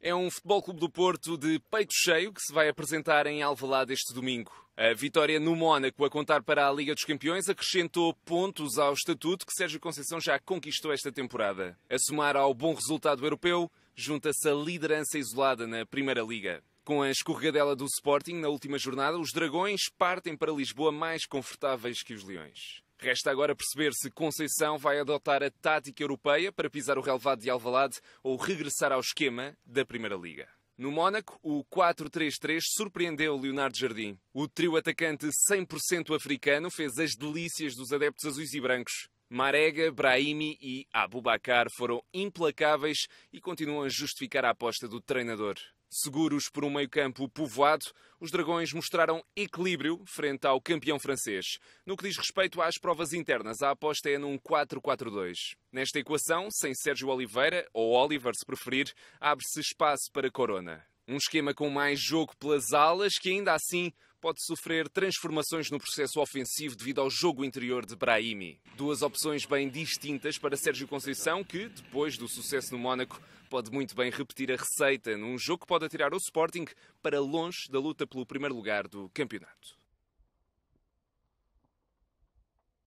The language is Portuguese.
É um Futebol Clube do Porto de peito cheio que se vai apresentar em Alvalade este domingo. A vitória no Mónaco a contar para a Liga dos Campeões acrescentou pontos ao estatuto que Sérgio Conceição já conquistou esta temporada. A somar ao bom resultado europeu, junta-se a liderança isolada na Primeira Liga. Com a escorregadela do Sporting na última jornada, os Dragões partem para Lisboa mais confortáveis que os Leões. Resta agora perceber se Conceição vai adotar a tática europeia para pisar o relevado de Alvalade ou regressar ao esquema da Primeira Liga. No Mónaco, o 4-3-3 surpreendeu Leonardo Jardim. O trio atacante 100% africano fez as delícias dos adeptos azuis e brancos. Marega, Brahimi e Abubakar foram implacáveis e continuam a justificar a aposta do treinador. Seguros por um meio-campo povoado, os Dragões mostraram equilíbrio frente ao campeão francês. No que diz respeito às provas internas, a aposta é num 4-4-2. Nesta equação, sem Sérgio Oliveira, ou Oliver se preferir, abre-se espaço para Corona. Um esquema com mais jogo pelas alas que ainda assim pode sofrer transformações no processo ofensivo devido ao jogo interior de Brahimi. Duas opções bem distintas para Sérgio Conceição, que, depois do sucesso no Mónaco, pode muito bem repetir a receita num jogo que pode atirar o Sporting para longe da luta pelo primeiro lugar do campeonato.